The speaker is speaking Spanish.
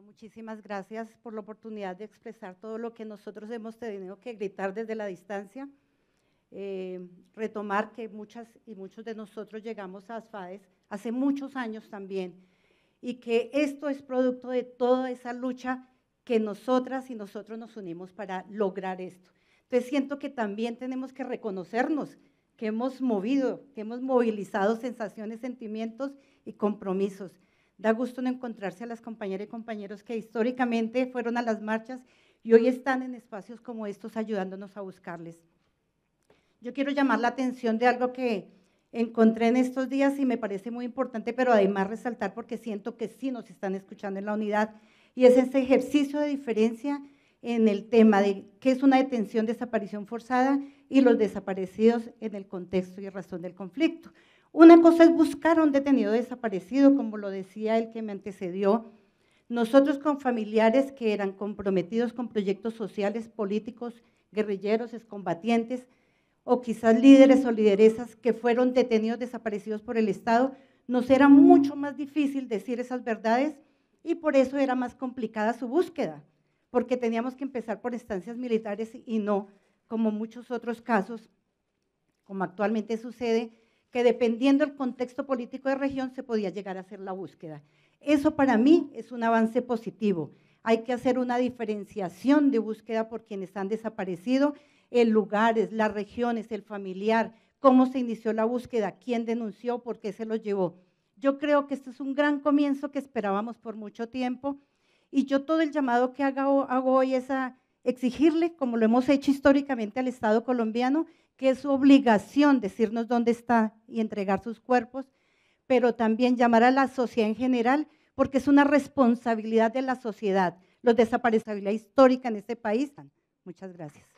muchísimas gracias por la oportunidad de expresar todo lo que nosotros hemos tenido que gritar desde la distancia. Eh, retomar que muchas y muchos de nosotros llegamos a ASFADES hace muchos años también y que esto es producto de toda esa lucha que nosotras y nosotros nos unimos para lograr esto. Entonces siento que también tenemos que reconocernos que hemos movido, que hemos movilizado sensaciones, sentimientos y compromisos. Da gusto no encontrarse a las compañeras y compañeros que históricamente fueron a las marchas y hoy están en espacios como estos ayudándonos a buscarles. Yo quiero llamar la atención de algo que encontré en estos días y me parece muy importante, pero además resaltar porque siento que sí nos están escuchando en la unidad, y es ese ejercicio de diferencia en el tema de qué es una detención, desaparición forzada y los desaparecidos en el contexto y razón del conflicto. Una cosa es buscar a un detenido desaparecido, como lo decía el que me antecedió. Nosotros con familiares que eran comprometidos con proyectos sociales, políticos, guerrilleros, excombatientes, o quizás líderes o lideresas que fueron detenidos desaparecidos por el Estado, nos era mucho más difícil decir esas verdades y por eso era más complicada su búsqueda, porque teníamos que empezar por instancias militares y no, como muchos otros casos, como actualmente sucede, que dependiendo del contexto político de región se podía llegar a hacer la búsqueda. Eso para mí es un avance positivo. Hay que hacer una diferenciación de búsqueda por quienes han desaparecido, en lugares, las regiones, el familiar, cómo se inició la búsqueda, quién denunció, por qué se los llevó. Yo creo que este es un gran comienzo que esperábamos por mucho tiempo y yo todo el llamado que hago, hago hoy es a exigirle, como lo hemos hecho históricamente al Estado colombiano, que es su obligación decirnos dónde está y entregar sus cuerpos, pero también llamar a la sociedad en general, porque es una responsabilidad de la sociedad. Los desaparecidos histórica en este país. Muchas gracias.